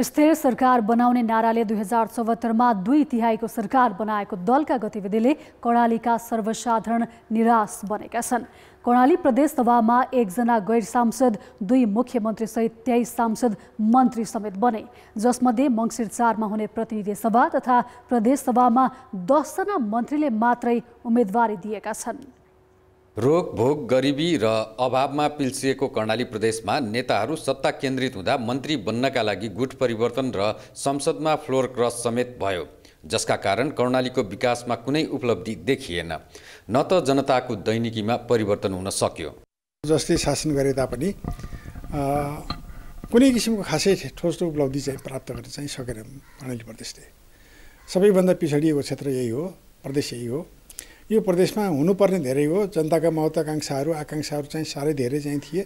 स्थिर सरकार बनाउने नाराले दुई हजार चौहत्तरमा दुई तिहाईको सरकार बनाएको दलका गतिविधिले कर्णालीका सर्वसाधारण निराश बनेका छन् कर्णाली प्रदेशसभामा एकजना गैर सांसद दुई मुख्यमन्त्रीसहित तेइस सांसद मन्त्री समेत बने जसमध्ये मङ्सिर चारमा हुने प्रतिनिधि सभा तथा प्रदेशसभामा दसजना मन्त्रीले मात्रै उम्मेदवारी दिएका छन् रोग भोग गरिबी र अभावमा पिल्सिएको कर्णाली प्रदेशमा नेताहरू सत्ता केन्द्रित हुँदा मन्त्री बन्नका लागि गुट परिवर्तन र संसदमा फ्लोर क्रस समेत भयो जसका कारण कर्णालीको विकासमा कुनै उपलब्धि देखिएन न त जनताको दैनिकीमा परिवर्तन हुन सक्यो जसले शासन गरे तापनि कुनै किसिमको खासै ठोस उपलब्धि चाहिँ प्राप्त गर्न चाहिँ सकेन कर्णाली प्रदेशले सबैभन्दा पिछडिएको क्षेत्र यही हो प्रदेश यही हो यो प्रदेशमा हुनुपर्ने धेरै हो जनताका महत्त्वाकाङ्क्षाहरू आकाङ्क्षाहरू चाहिँ साह्रै धेरै चाहिँ थिए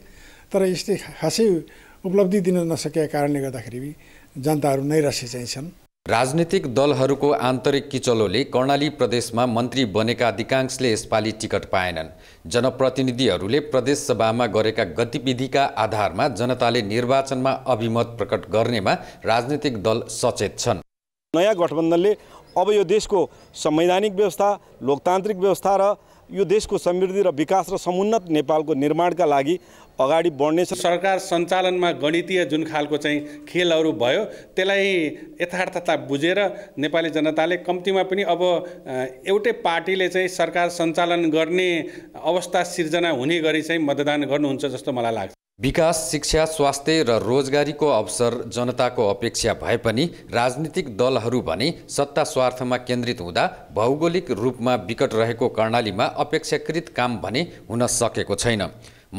तर यसले खासै उपलब्धि दिन नसकेका कारणले गर्दाखेरि पनि जनताहरू नैराश्य चाहिँ छन् राजनीतिक दलहरूको आन्तरिक किचलोले कर्णाली प्रदेशमा मन्त्री बनेका अधिकांशले यसपालि टिकट पाएनन् जनप्रतिनिधिहरूले प्रदेशसभामा गरेका गतिविधिका आधारमा जनताले निर्वाचनमा अभिमत प्रकट गर्नेमा राजनीतिक दल सचेत छन् नयाँ गठबन्धनले अब यो देशको संवैधानिक व्यवस्था लोकतान्त्रिक व्यवस्था र यो देशको समृद्धि र विकास र समुन्नत नेपालको निर्माणका लागि अगाडि बढ्नेछ सरकार सञ्चालनमा गणितीय जुन खालको चाहिँ खेलहरू भयो त्यसलाई यथार्थता बुझेर नेपाली जनताले कम्तीमा पनि अब एउटै पार्टीले चाहिँ सरकार सञ्चालन गर्ने अवस्था सिर्जना हुने गरी चाहिँ मतदान गर्नुहुन्छ जस्तो मलाई लाग्छ विकास शिक्षा स्वास्थ्य र रोजगारीको अवसर जनताको अपेक्षा भए पनि राजनीतिक दलहरू भने सत्ता स्वार्थमा केन्द्रित हुँदा भौगोलिक रूपमा विकट रहेको कर्णालीमा अपेक्षाकृत काम भने हुन सकेको छैन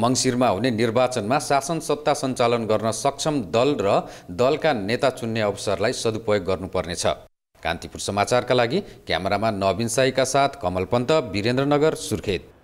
मङ्सिरमा हुने निर्वाचनमा शासन सत्ता सञ्चालन गर्न सक्षम दल र दलका नेता चुन्ने अवसरलाई सदुपयोग गर्नुपर्नेछ कान्तिपुर समाचारका लागि क्यामेरामा नवीन साईका साथ कमल पन्त वीरेन्द्रनगर सुर्खेत